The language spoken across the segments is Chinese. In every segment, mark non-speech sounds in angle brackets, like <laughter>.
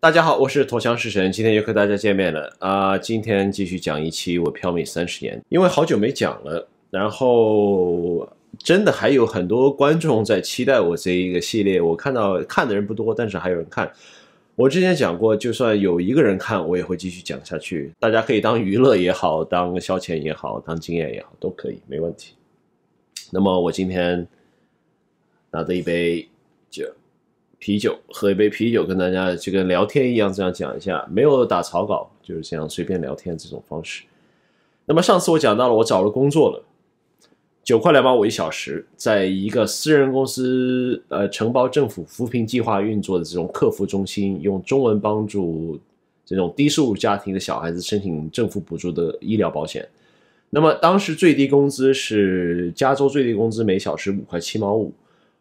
大家好，我是头枪式神，今天又和大家见面了啊！今天继续讲一期我漂米三十年，因为好久没讲了，然后真的还有很多观众在期待我这一个系列。我看到看的人不多，但是还有人看。我之前讲过，就算有一个人看，我也会继续讲下去。大家可以当娱乐也好，当消遣也好，当经验也好，都可以，没问题。那么我今天拿着一杯酒。啤酒喝一杯啤酒，跟大家就跟聊天一样，这样讲一下，没有打草稿，就是这样随便聊天这种方式。那么上次我讲到了，我找了工作了，九块两毛五一小时，在一个私人公司，呃，承包政府扶贫计划运作的这种客服中心，用中文帮助这种低收入家庭的小孩子申请政府补助的医疗保险。那么当时最低工资是加州最低工资每小时五块七毛五。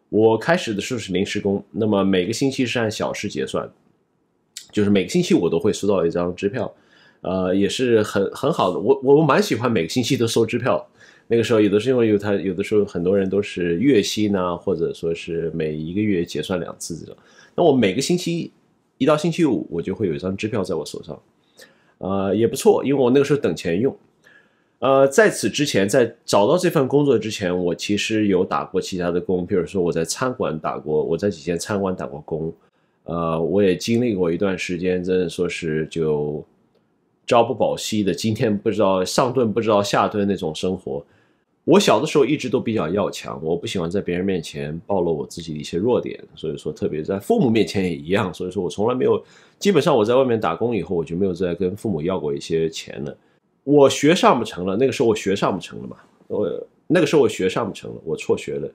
我开始的时候是临时工，那么每个星期是按小时结算，就是每个星期我都会收到一张支票，呃，也是很很好的，我我蛮喜欢每个星期都收支票。那个时候有的是因为有他，有的时候很多人都是月薪呢，或者说是每一个月结算两次这种。那我每个星期一到星期五，我就会有一张支票在我手上，呃，也不错，因为我那个时候等钱用。呃，在此之前，在找到这份工作之前，我其实有打过其他的工，比如说我在餐馆打过，我在几间餐馆打过工。呃，我也经历过一段时间，真的说是就朝不保夕的，今天不知道上顿不知道下顿那种生活。我小的时候一直都比较要强，我不喜欢在别人面前暴露我自己的一些弱点，所以说特别在父母面前也一样。所以说我从来没有，基本上我在外面打工以后，我就没有再跟父母要过一些钱了。我学上不成了，那个时候我学上不成了嘛，我那个时候我学上不成了，我辍学了，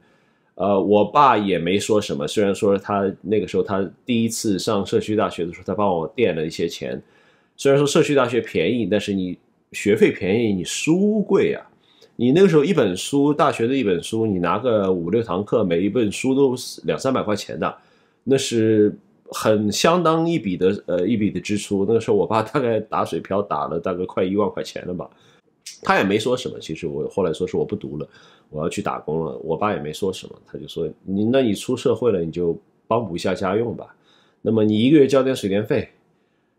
呃，我爸也没说什么，虽然说他那个时候他第一次上社区大学的时候，他帮我垫了一些钱，虽然说社区大学便宜，但是你学费便宜，你书贵啊。你那个时候一本书，大学的一本书，你拿个五六堂课，每一本书都两三百块钱的，那是。很相当一笔的呃一笔的支出，那个时候我爸大概打水漂打了大概快一万块钱了吧，他也没说什么。其实我后来说是我不读了，我要去打工了，我爸也没说什么，他就说你那你出社会了你就帮补一下家用吧。那么你一个月交点水电费，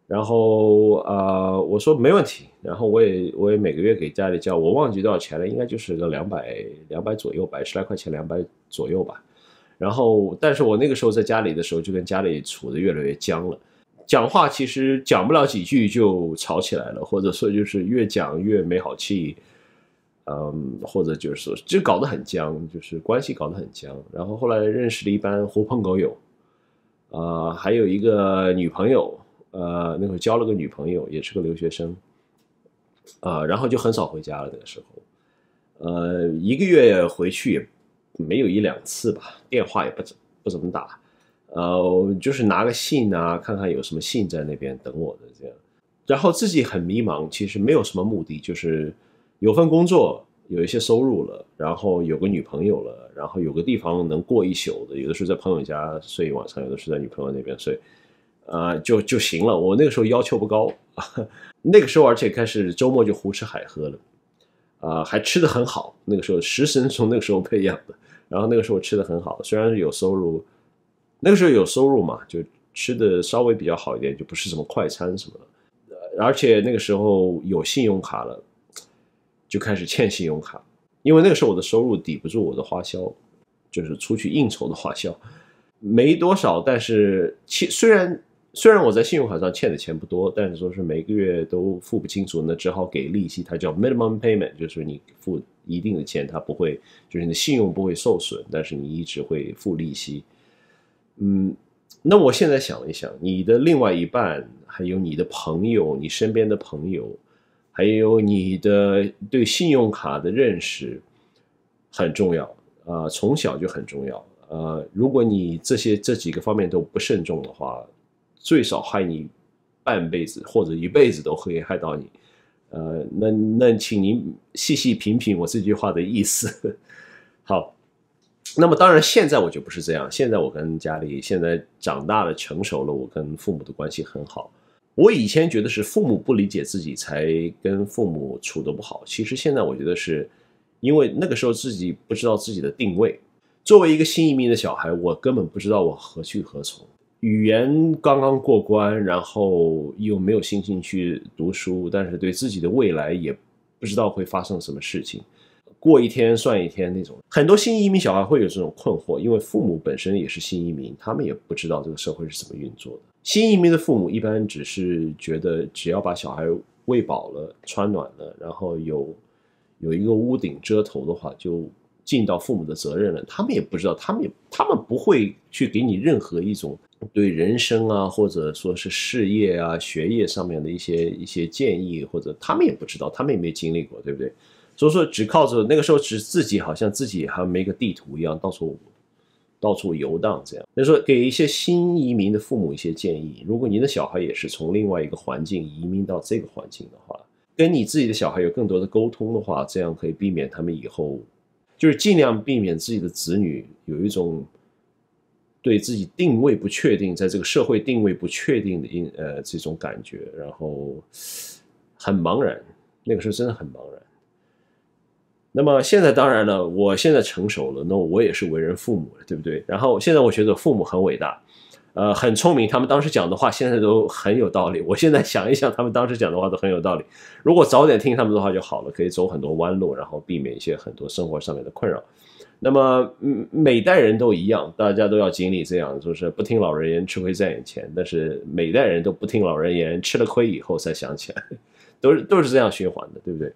然后啊我说没问题，然后我也我也每个月给家里交，我忘记多少钱了，应该就是个两百两百左右吧，十来块钱两百左右吧。然后，但是我那个时候在家里的时候，就跟家里处的越来越僵了，讲话其实讲不了几句就吵起来了，或者说就是越讲越没好气，嗯，或者就是说就搞得很僵，就是关系搞得很僵。然后后来认识了一班狐朋狗友，呃，还有一个女朋友，呃，那会交了个女朋友，也是个留学生，呃，然后就很少回家了那个时候，呃，一个月回去也。没有一两次吧，电话也不怎不怎么打，呃，就是拿个信啊，看看有什么信在那边等我的这样，然后自己很迷茫，其实没有什么目的，就是有份工作，有一些收入了，然后有个女朋友了，然后有个地方能过一宿的，有的时候在朋友家睡一晚上，有的时候在女朋友那边睡，啊，就就行了。我那个时候要求不高，<laughs> 那个时候而且开始周末就胡吃海喝了，啊，还吃的很好，那个时候食神从那个时候培养的。然后那个时候吃的很好，虽然是有收入，那个时候有收入嘛，就吃的稍微比较好一点，就不是什么快餐什么的，而且那个时候有信用卡了，就开始欠信用卡，因为那个时候我的收入抵不住我的花销，就是出去应酬的花销没多少，但是其虽然。虽然我在信用卡上欠的钱不多，但是说是每个月都付不清楚，那只好给利息。它叫 minimum payment，就是你付一定的钱，它不会就是你的信用不会受损，但是你一直会付利息。嗯，那我现在想了一想，你的另外一半，还有你的朋友，你身边的朋友，还有你的对信用卡的认识很重要。呃，从小就很重要。呃，如果你这些这几个方面都不慎重的话，最少害你半辈子或者一辈子都可以害到你，呃，那那请您细细品品我这句话的意思。<laughs> 好，那么当然现在我就不是这样，现在我跟家里现在长大了成熟了，我跟父母的关系很好。我以前觉得是父母不理解自己才跟父母处的不好，其实现在我觉得是因为那个时候自己不知道自己的定位，作为一个新移民的小孩，我根本不知道我何去何从。语言刚刚过关，然后又没有信心去读书，但是对自己的未来也不知道会发生什么事情，过一天算一天那种。很多新移民小孩会有这种困惑，因为父母本身也是新移民，他们也不知道这个社会是怎么运作的。新移民的父母一般只是觉得，只要把小孩喂饱了、穿暖了，然后有有一个屋顶遮头的话，就尽到父母的责任了。他们也不知道，他们也他们不会去给你任何一种。对人生啊，或者说是事业啊、学业上面的一些一些建议，或者他们也不知道，他们也没经历过，对不对？所以说，只靠着那个时候，只自己好像自己还没个地图一样，到处到处游荡这样。所以说，给一些新移民的父母一些建议：，如果您的小孩也是从另外一个环境移民到这个环境的话，跟你自己的小孩有更多的沟通的话，这样可以避免他们以后，就是尽量避免自己的子女有一种。对自己定位不确定，在这个社会定位不确定的因呃这种感觉，然后很茫然，那个时候真的很茫然。那么现在当然了，我现在成熟了，那我也是为人父母了，对不对？然后现在我觉得父母很伟大，呃，很聪明，他们当时讲的话现在都很有道理。我现在想一想，他们当时讲的话都很有道理。如果早点听他们的话就好了，可以走很多弯路，然后避免一些很多生活上面的困扰。那么每代人都一样，大家都要经历这样，就是不听老人言，吃亏在眼前。但是每代人都不听老人言，吃了亏以后才想起来，都是都是这样循环的，对不对？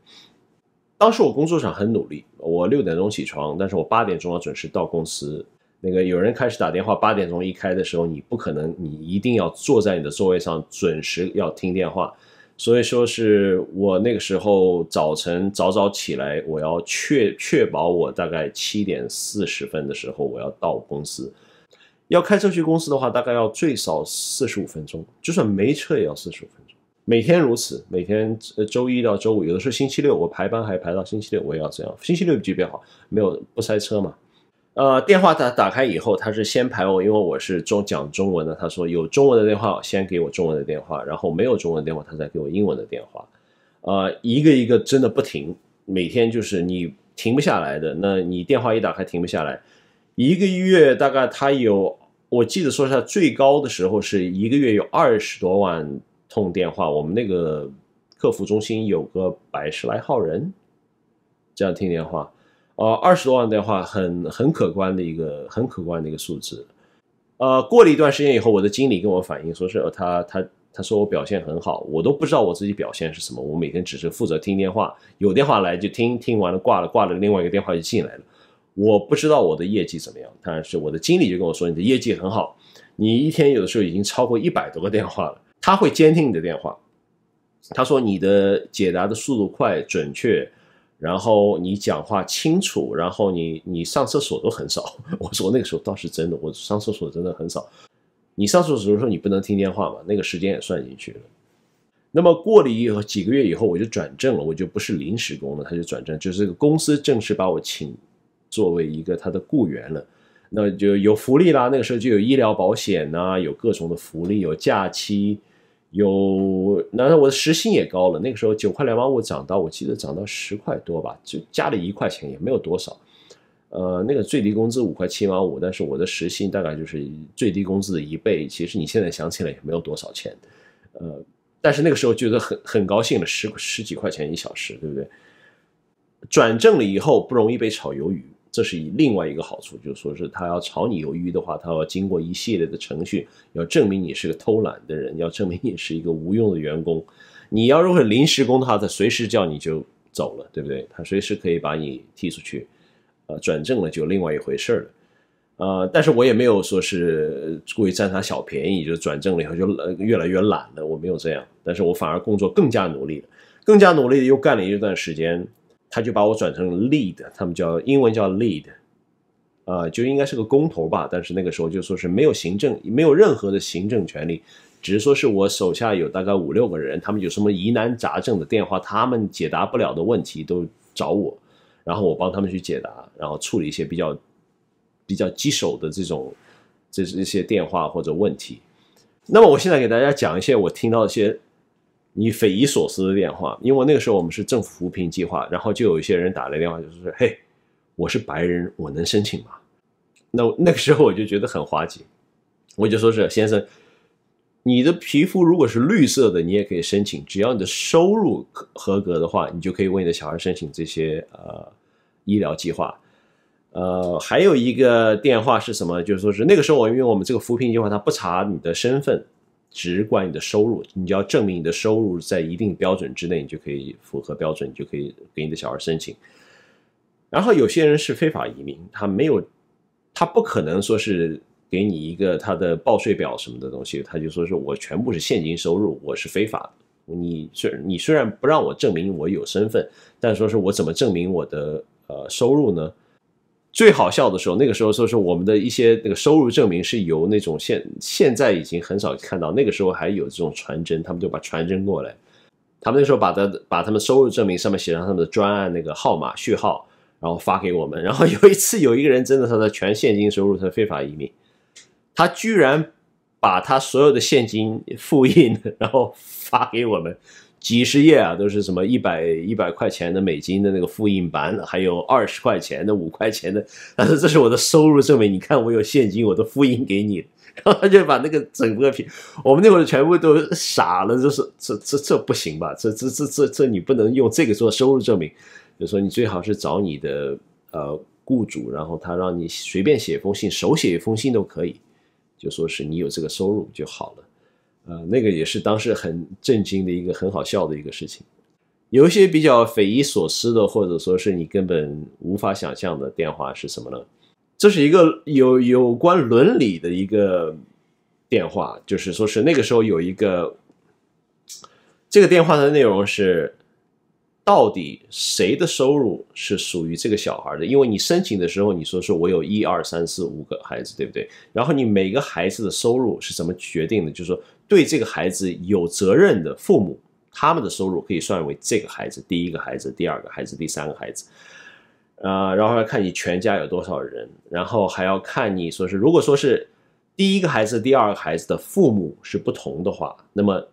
当时我工作上很努力，我六点钟起床，但是我八点钟要准时到公司。那个有人开始打电话，八点钟一开的时候，你不可能，你一定要坐在你的座位上，准时要听电话。所以说是我那个时候早晨早早起来，我要确确保我大概七点四十分的时候我要到公司。要开车去公司的话，大概要最少四十五分钟，就算没车也要四十五分钟。每天如此，每天周一到周五，有的时候星期六，我排班还排到星期六，我也要这样。星期六就比较好，没有不塞车嘛。呃，电话打打开以后，他是先排我，因为我是中讲中文的。他说有中文的电话先给我中文的电话，然后没有中文的电话，他再给我英文的电话。啊，一个一个真的不停，每天就是你停不下来的。那你电话一打开停不下来，一个月大概他有，我记得说下最高的时候是一个月有二十多万通电话。我们那个客服中心有个百十来号人，这样听电话。呃，二十多万的话很很可观的一个很可观的一个数字，呃，过了一段时间以后，我的经理跟我反映说，是，他他他说我表现很好，我都不知道我自己表现是什么，我每天只是负责听电话，有电话来就听听完了挂了，挂了另外一个电话就进来了，我不知道我的业绩怎么样，但是我的经理就跟我说，你的业绩很好，你一天有的时候已经超过一百多个电话了，他会监听你的电话，他说你的解答的速度快准确。然后你讲话清楚，然后你你上厕所都很少。<laughs> 我说那个时候倒是真的，我上厕所真的很少。你上厕所的时候，你不能听电话嘛？那个时间也算进去了。那么过了以后几个月以后，我就转正了，我就不是临时工了，他就转正，就是这个公司正式把我请作为一个他的雇员了。那就有福利啦，那个时候就有医疗保险呐，有各种的福利，有假期。有，难道我的时薪也高了？那个时候九块两毛五涨到，我记得涨到十块多吧，就加了一块钱也没有多少。呃，那个最低工资五块七毛五，但是我的时薪大概就是最低工资的一倍。其实你现在想起来也没有多少钱，呃，但是那个时候觉得很很高兴了，十十几块钱一小时，对不对？转正了以后不容易被炒鱿鱼。这是以另外一个好处，就是说是他要炒你鱿鱼的话，他要经过一系列的程序，要证明你是个偷懒的人，要证明你是一个无用的员工。你要如果是临时工的话，他随时叫你就走了，对不对？他随时可以把你踢出去。呃，转正了就另外一回事了。呃，但是我也没有说是故意占他小便宜，就转正了以后就越来越懒了。我没有这样，但是我反而工作更加努力，了，更加努力又干了一段时间。他就把我转成 lead，他们叫英文叫 lead，呃，就应该是个工头吧。但是那个时候就说是没有行政，没有任何的行政权利，只是说是我手下有大概五六个人，他们有什么疑难杂症的电话，他们解答不了的问题都找我，然后我帮他们去解答，然后处理一些比较比较棘手的这种这这些电话或者问题。那么我现在给大家讲一些我听到一些。你匪夷所思的电话，因为那个时候我们是政府扶贫计划，然后就有一些人打来电话，就是说，嘿，我是白人，我能申请吗？那那个时候我就觉得很滑稽，我就说是先生，你的皮肤如果是绿色的，你也可以申请，只要你的收入合合格的话，你就可以为你的小孩申请这些呃医疗计划。呃，还有一个电话是什么？就是说是那个时候我因为我们这个扶贫计划，它不查你的身份。只管你的收入，你就要证明你的收入在一定标准之内，你就可以符合标准，你就可以给你的小孩申请。然后有些人是非法移民，他没有，他不可能说是给你一个他的报税表什么的东西，他就说是我全部是现金收入，我是非法。你虽你虽然不让我证明我有身份，但说是我怎么证明我的呃收入呢？最好笑的时候，那个时候，说是我们的一些那个收入证明是由那种现现在已经很少看到，那个时候还有这种传真，他们就把传真过来，他们那时候把他把他们收入证明上面写上他们的专案那个号码序号，然后发给我们。然后有一次有一个人真的他的全现金收入，他非法移民，他居然把他所有的现金复印，然后发给我们。几十页啊，都是什么一百一百块钱的美金的那个复印版，还有二十块钱的、五块钱的。但是这是我的收入证明，你看我有现金，我都复印给你。<laughs> 然后他就把那个整个品，我们那会儿全部都傻了，就是这这这不行吧？这这这这这你不能用这个做收入证明。就说你最好是找你的呃雇主，然后他让你随便写一封信，手写一封信都可以，就说是你有这个收入就好了。呃，那个也是当时很震惊的一个很好笑的一个事情。有一些比较匪夷所思的，或者说是你根本无法想象的电话是什么呢？这是一个有有关伦理的一个电话，就是说是那个时候有一个这个电话的内容是，到底谁的收入是属于这个小孩的？因为你申请的时候你说说我有一二三四五个孩子，对不对？然后你每个孩子的收入是怎么决定的？就是说。对这个孩子有责任的父母，他们的收入可以算为这个孩子第一个孩子、第二个孩子、第三个孩子。呃，然后要看你全家有多少人，然后还要看你说是如果说是第一个孩子、第二个孩子的父母是不同的话，那么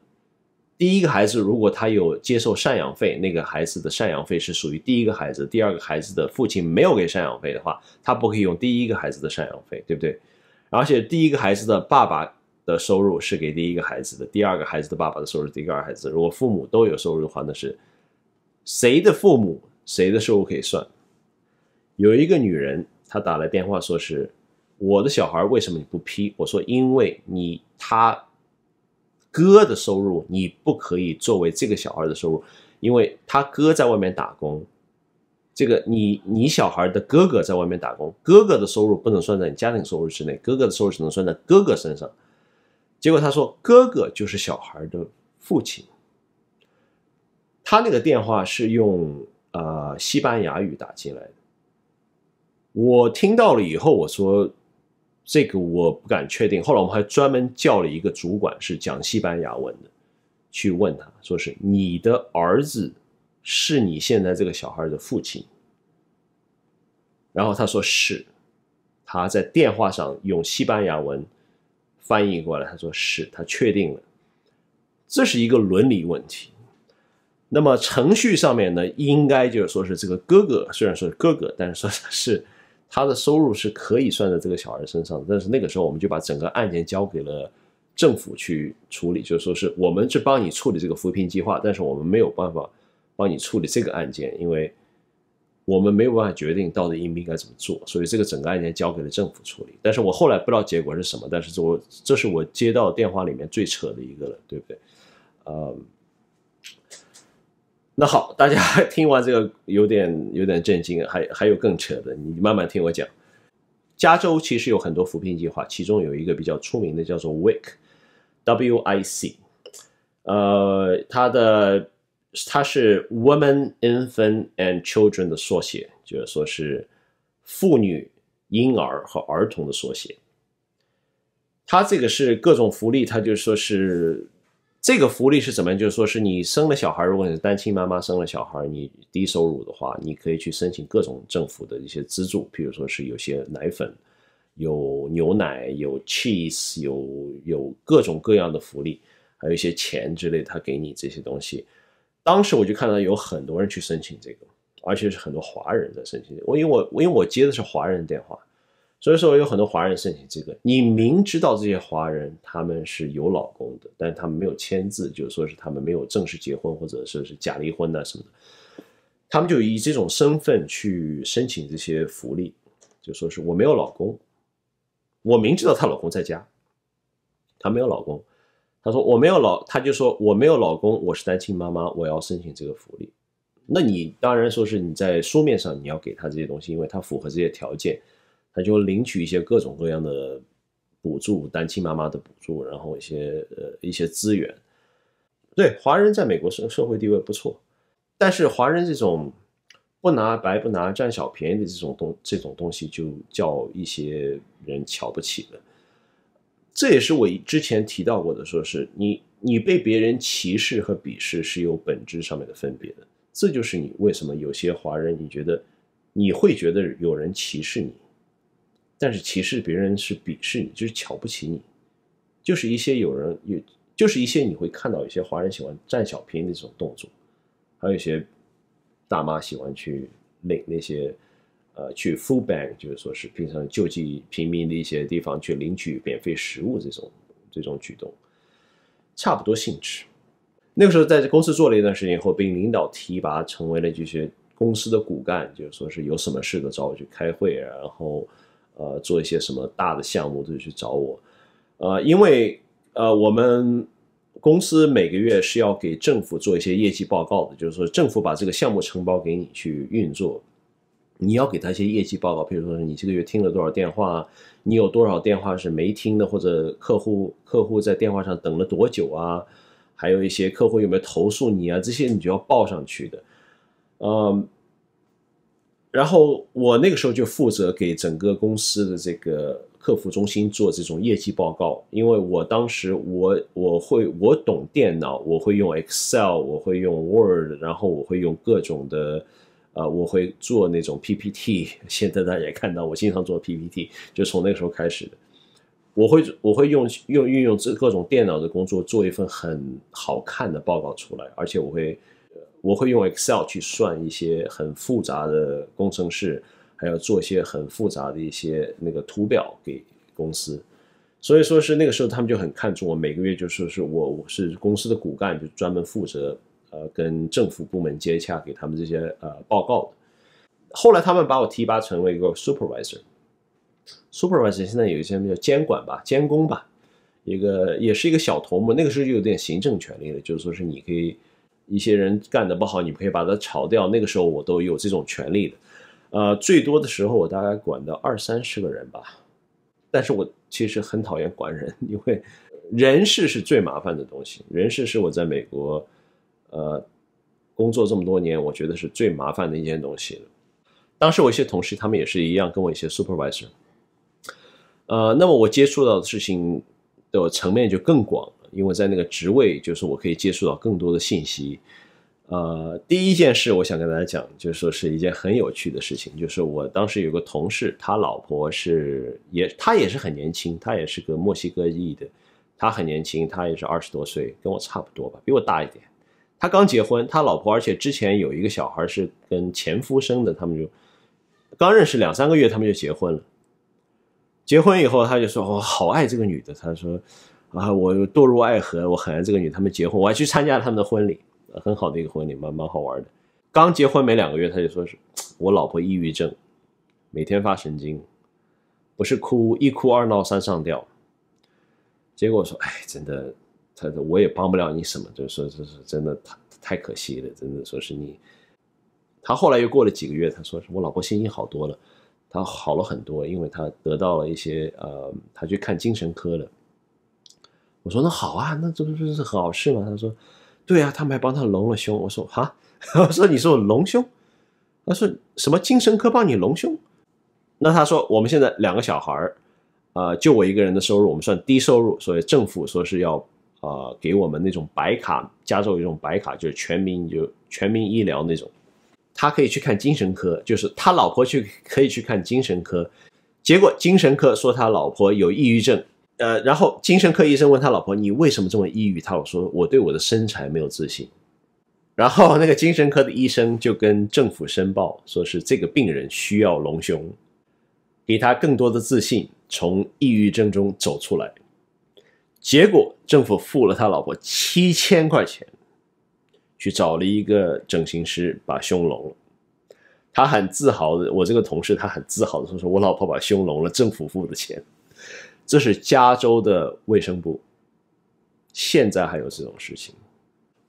第一个孩子如果他有接受赡养费，那个孩子的赡养费是属于第一个孩子。第二个孩子的父亲没有给赡养费的话，他不可以用第一个孩子的赡养费，对不对？而且第一个孩子的爸爸。的收入是给第一个孩子的，第二个孩子的爸爸的收入。第二个孩子，如果父母都有收入的话，那是谁的父母谁的收入可以算。有一个女人，她打来电话说：“是我的小孩，为什么你不批？”我说：“因为你他哥的收入，你不可以作为这个小孩的收入，因为他哥在外面打工。这个你你小孩的哥哥在外面打工，哥哥的收入不能算在你家庭收入之内，哥哥的收入只能算在哥哥身上。”结果他说：“哥哥就是小孩的父亲。”他那个电话是用呃西班牙语打进来的。我听到了以后，我说：“这个我不敢确定。”后来我们还专门叫了一个主管是讲西班牙文的，去问他说：“是你的儿子是你现在这个小孩的父亲？”然后他说：“是。”他在电话上用西班牙文。翻译过来，他说是，他确定了，这是一个伦理问题。那么程序上面呢，应该就是说是这个哥哥，虽然说是哥哥，但是说是他的收入是可以算在这个小孩身上的。但是那个时候，我们就把整个案件交给了政府去处理，就是说是我们去帮你处理这个扶贫计划，但是我们没有办法帮你处理这个案件，因为。我们没有办法决定到底应该怎么做，所以这个整个案件交给了政府处理。但是我后来不知道结果是什么，但是我这是我接到电话里面最扯的一个了，对不对？嗯，那好，大家 <laughs> 听完这个有点有点震惊，还还有更扯的，你慢慢听我讲。加州其实有很多扶贫计划，其中有一个比较出名的叫做 WIC，W I C，呃，它的。它是 “woman, infant, and children” 的缩写，就是说是妇女、婴儿和儿童的缩写。它这个是各种福利，它就说是这个福利是怎么？就是说是你生了小孩，如果你是单亲妈妈生了小孩，你低收入的话，你可以去申请各种政府的一些资助，比如说是有些奶粉、有牛奶、有 cheese、有有各种各样的福利，还有一些钱之类，他给你这些东西。当时我就看到有很多人去申请这个，而且是很多华人在申请。我因为我因为我接的是华人电话，所以说有很多华人申请这个。你明知道这些华人他们是有老公的，但是他们没有签字，就说是他们没有正式结婚，或者说是假离婚呐什么的，他们就以这种身份去申请这些福利，就说是我没有老公，我明知道她老公在家，她没有老公。他说我没有老，他就说我没有老公，我是单亲妈妈，我要申请这个福利。那你当然说是你在书面上你要给他这些东西，因为他符合这些条件，他就领取一些各种各样的补助，单亲妈妈的补助，然后一些呃一些资源。对，华人在美国社社会地位不错，但是华人这种不拿白不拿占小便宜的这种东这种东西，就叫一些人瞧不起了。这也是我之前提到过的，说是你你被别人歧视和鄙视是有本质上面的分别的。这就是你为什么有些华人你觉得你会觉得有人歧视你，但是歧视别人是鄙视你，就是瞧不起你，就是一些有人有，就是一些你会看到有些华人喜欢占小便宜那种动作，还有一些大妈喜欢去领那些。呃，去 food bank，就是说是平常救济平民的一些地方去领取免费食物这种这种举动，差不多性质。那个时候在公司做了一段时间以后，被领导提拔成为了这些公司的骨干，就是说是有什么事都找我去开会，然后呃做一些什么大的项目都去找我。呃，因为呃我们公司每个月是要给政府做一些业绩报告的，就是说政府把这个项目承包给你去运作。你要给他一些业绩报告，比如说你这个月听了多少电话，你有多少电话是没听的，或者客户客户在电话上等了多久啊，还有一些客户有没有投诉你啊，这些你就要报上去的。嗯，然后我那个时候就负责给整个公司的这个客服中心做这种业绩报告，因为我当时我我会我懂电脑，我会用 Excel，我会用 Word，然后我会用各种的。啊，我会做那种 PPT，现在大家也看到，我经常做 PPT，就从那个时候开始的。我会我会用用运用这各种电脑的工作，做一份很好看的报告出来，而且我会我会用 Excel 去算一些很复杂的工程式，还要做一些很复杂的一些那个图表给公司。所以说是那个时候他们就很看重我，每个月就是是，我我是公司的骨干，就专门负责。呃，跟政府部门接洽，给他们这些呃报告。的。后来他们把我提拔成为一个 supervisor，supervisor 现在有一些叫监管吧、监工吧，一个也是一个小头目。那个时候有点行政权力了，就是说是你可以一些人干的不好，你可以把他炒掉。那个时候我都有这种权利的。呃，最多的时候我大概管到二三十个人吧，但是我其实很讨厌管人，因为人事是最麻烦的东西。人事是我在美国。呃，工作这么多年，我觉得是最麻烦的一件东西。当时我一些同事，他们也是一样，跟我一些 supervisor。呃，那么我接触到的事情的层面就更广，因为在那个职位，就是我可以接触到更多的信息。呃，第一件事我想跟大家讲，就是说是一件很有趣的事情，就是我当时有个同事，他老婆是也，他也是很年轻，他也是个墨西哥裔的，他很年轻，他也是二十多岁，跟我差不多吧，比我大一点。他刚结婚，他老婆，而且之前有一个小孩是跟前夫生的，他们就刚认识两三个月，他们就结婚了。结婚以后，他就说：“我好爱这个女的。”他说：“啊，我堕入爱河，我很爱这个女。”他们结婚，我还去参加他们的婚礼，很好的一个婚礼，蛮蛮好玩的。刚结婚没两个月，他就说：“是我老婆抑郁症，每天发神经，不是哭，一哭二闹三上吊。”结果说：“哎，真的。”他，我也帮不了你什么，就是说，是是，真的，太太可惜了，真的，说是你。他后来又过了几个月，他说是我老婆心情好多了，他好了很多，因为他得到了一些呃，他去看精神科了。我说那好啊，那这不是是好事吗？他说对啊，他们还帮他隆了胸。我说哈，<laughs> 我说你说隆胸，他说什么精神科帮你隆胸？那他说我们现在两个小孩儿，呃，就我一个人的收入，我们算低收入，所以政府说是要。呃，给我们那种白卡，加州有一种白卡，就是全民就全民医疗那种，他可以去看精神科，就是他老婆去可以去看精神科，结果精神科说他老婆有抑郁症，呃，然后精神科医生问他老婆，你为什么这么抑郁？他老说我对我的身材没有自信，然后那个精神科的医生就跟政府申报，说是这个病人需要隆胸，给他更多的自信，从抑郁症中走出来。结果政府付了他老婆七千块钱，去找了一个整形师把胸隆了。他很自豪的，我这个同事他很自豪的说：“说我老婆把胸隆了，政府付的钱。”这是加州的卫生部，现在还有这种事情。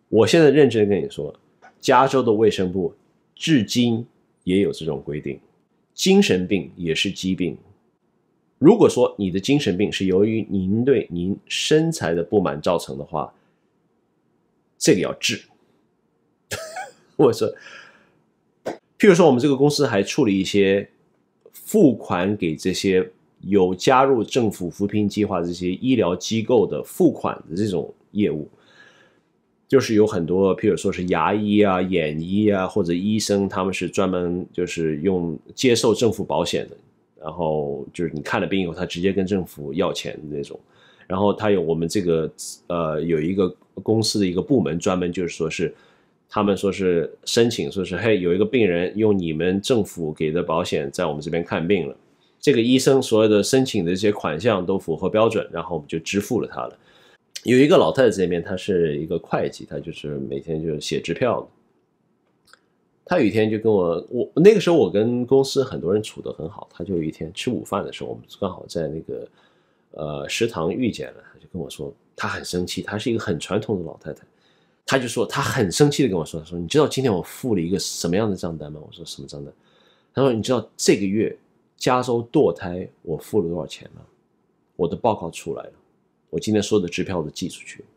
我现在认真跟你说，加州的卫生部至今也有这种规定，精神病也是疾病。如果说你的精神病是由于您对您身材的不满造成的话，这个要治。我 <laughs> 说，譬如说，我们这个公司还处理一些付款给这些有加入政府扶贫计划这些医疗机构的付款的这种业务，就是有很多，譬如说是牙医啊、眼医啊或者医生，他们是专门就是用接受政府保险的。然后就是你看了病以后，他直接跟政府要钱的那种。然后他有我们这个呃有一个公司的一个部门专门就是说是，他们说是申请说是，嘿有一个病人用你们政府给的保险在我们这边看病了，这个医生所有的申请的一些款项都符合标准，然后我们就支付了他了。有一个老太太这边，她是一个会计，她就是每天就写支票。他有一天就跟我，我那个时候我跟公司很多人处得很好，他就有一天吃午饭的时候，我们刚好在那个呃食堂遇见了，他就跟我说，他很生气，他是一个很传统的老太太，他就说他很生气的跟我说，他说你知道今天我付了一个什么样的账单吗？我说什么账单？他说你知道这个月加州堕胎我付了多少钱吗？我的报告出来了，我今天所有的支票都寄出去了，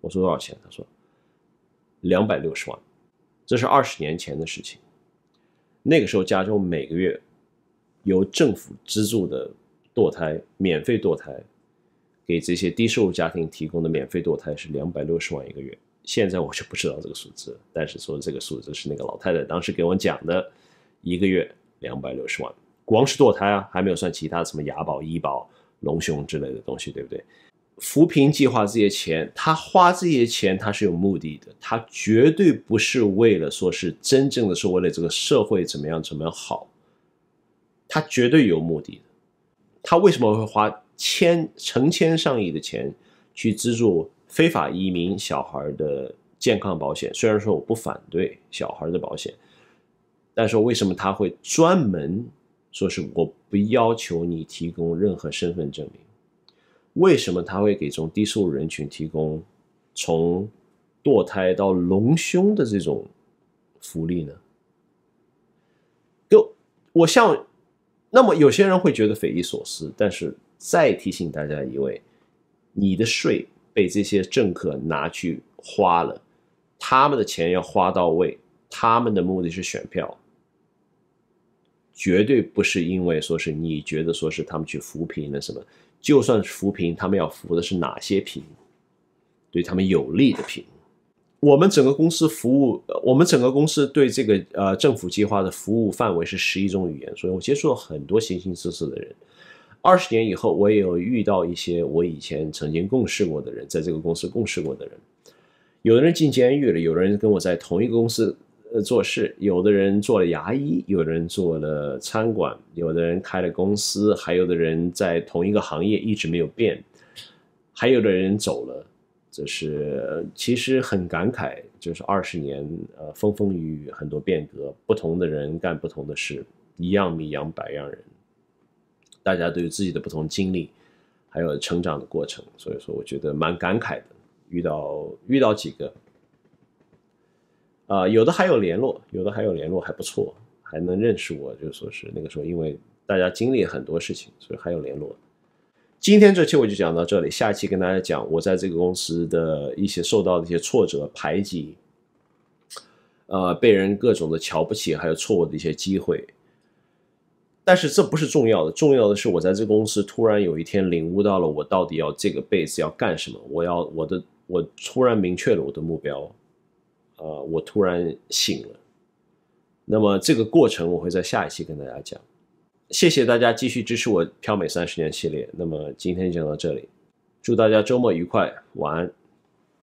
我说多少钱？他说两百六十万。这是二十年前的事情，那个时候加州每个月由政府资助的堕胎，免费堕胎，给这些低收入家庭提供的免费堕胎是两百六十万一个月。现在我就不知道这个数字，但是说这个数字是那个老太太当时给我讲的，一个月两百六十万，光是堕胎啊，还没有算其他什么牙保、医保、隆胸之类的东西，对不对？扶贫计划这些钱，他花这些钱，他是有目的的，他绝对不是为了说是真正的是为了这个社会怎么样怎么样好，他绝对有目的。他为什么会花千成千上亿的钱去资助非法移民小孩的健康保险？虽然说我不反对小孩的保险，但是为什么他会专门说是我不要求你提供任何身份证明？为什么他会给这种低收入人群提供从堕胎到隆胸的这种福利呢？就我像，那么有些人会觉得匪夷所思。但是再提醒大家一位，你的税被这些政客拿去花了，他们的钱要花到位，他们的目的是选票，绝对不是因为说是你觉得说是他们去扶贫了什么。就算是扶贫，他们要扶的是哪些贫？对他们有利的贫。我们整个公司服务，我们整个公司对这个呃政府计划的服务范围是十一种语言，所以我接触了很多形形色色的人。二十年以后，我也有遇到一些我以前曾经共事过的人，在这个公司共事过的人，有的人进监狱了，有的人跟我在同一个公司。做事，有的人做了牙医，有的人做了餐馆，有的人开了公司，还有的人在同一个行业一直没有变，还有的人走了，就是其实很感慨，就是二十年，呃，风风雨雨，很多变革，不同的人干不同的事，一样米养百样人，大家都有自己的不同经历，还有成长的过程，所以说我觉得蛮感慨的，遇到遇到几个。啊，有的还有联络，有的还有联络，还不错，还能认识我，就说是那个时候，因为大家经历很多事情，所以还有联络。今天这期我就讲到这里，下一期跟大家讲我在这个公司的一些受到的一些挫折、排挤，呃，被人各种的瞧不起，还有错误的一些机会。但是这不是重要的，重要的是我在这个公司突然有一天领悟到了，我到底要这个辈子要干什么？我要我的，我突然明确了我的目标。呃，我突然醒了，那么这个过程我会在下一期跟大家讲，谢谢大家继续支持我漂美三十年系列，那么今天就到这里，祝大家周末愉快，晚安。